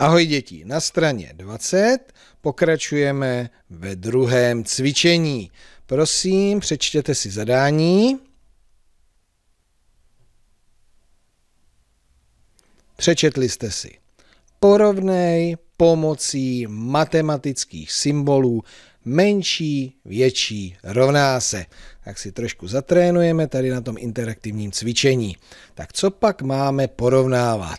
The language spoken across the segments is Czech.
Ahoj děti, na straně 20 pokračujeme ve druhém cvičení. Prosím, přečtěte si zadání. Přečetli jste si. Porovnej pomocí matematických symbolů menší, větší, rovná se. Tak si trošku zatrénujeme tady na tom interaktivním cvičení. Tak co pak máme porovnávat?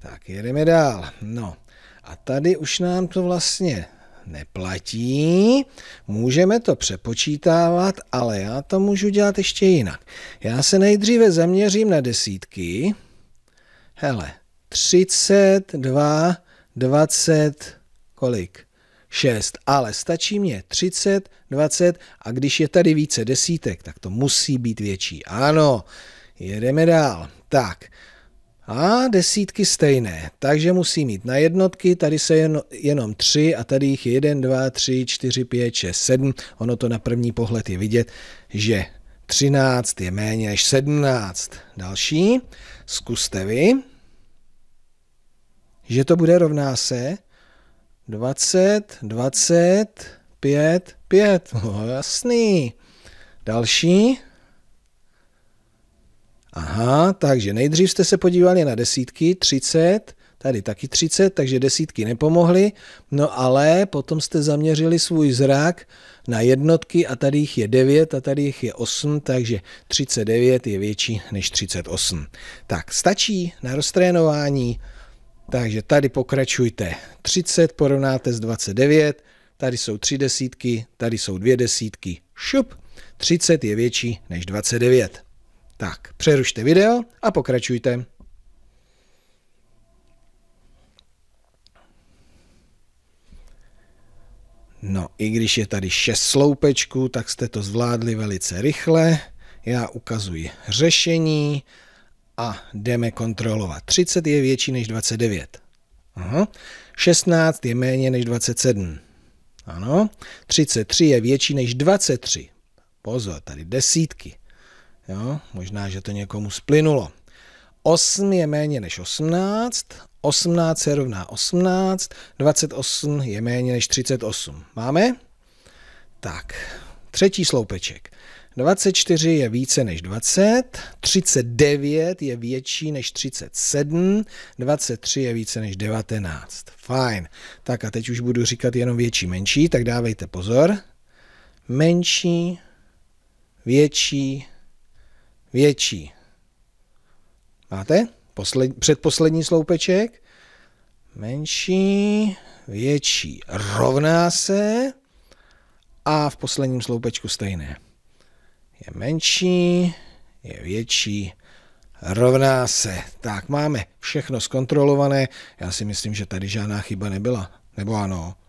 Tak jedeme dál. No a tady už nám to vlastně neplatí. Můžeme to přepočítávat, ale já to můžu dělat ještě jinak. Já se nejdříve zaměřím na desítky. Hele, 32, 20, kolik? 6, ale stačí mě 30, 20 a když je tady více desítek, tak to musí být větší. Ano, jedeme dál. Tak, a desítky stejné, takže musí mít na jednotky, tady se jen, jenom tři a tady jich je jeden, dva, tři, čtyři, pět, šest, sedm. Ono to na první pohled je vidět, že 13 je méně než 17. Další, zkuste vy, že to bude rovná se 20, 20, 5, 5. No, jasný. Další. Aha, takže nejdřív jste se podívali na desítky, 30, tady taky 30, takže desítky nepomohly, no ale potom jste zaměřili svůj zrak na jednotky a tady jich je 9 a tady jich je 8, takže 39 je větší než 38. Tak, stačí na roztrénování, takže tady pokračujte. 30 porovnáte s 29, tady jsou tři desítky, tady jsou dvě desítky, šup, 30 je větší než 29. Tak, přerušte video a pokračujte. No, i když je tady šest sloupečků, tak jste to zvládli velice rychle. Já ukazuji řešení a jdeme kontrolovat. 30 je větší než 29. Aha. 16 je méně než 27. Ano. 33 je větší než 23. Pozor, tady desítky. Jo? Možná, že to někomu splynulo. 8 je méně než 18, 18 se rovná 18, 28 je méně než 38. Máme? Tak, třetí sloupeček. 24 je více než 20, 39 je větší než 37, 23 je více než 19. Fajn. Tak a teď už budu říkat jenom větší, menší, tak dávejte pozor. Menší, větší, větší. Máte? Posled, předposlední sloupeček. Menší, větší, rovná se a v posledním sloupečku stejné. Je menší, je větší, rovná se. Tak máme všechno zkontrolované. Já si myslím, že tady žádná chyba nebyla. Nebo ano.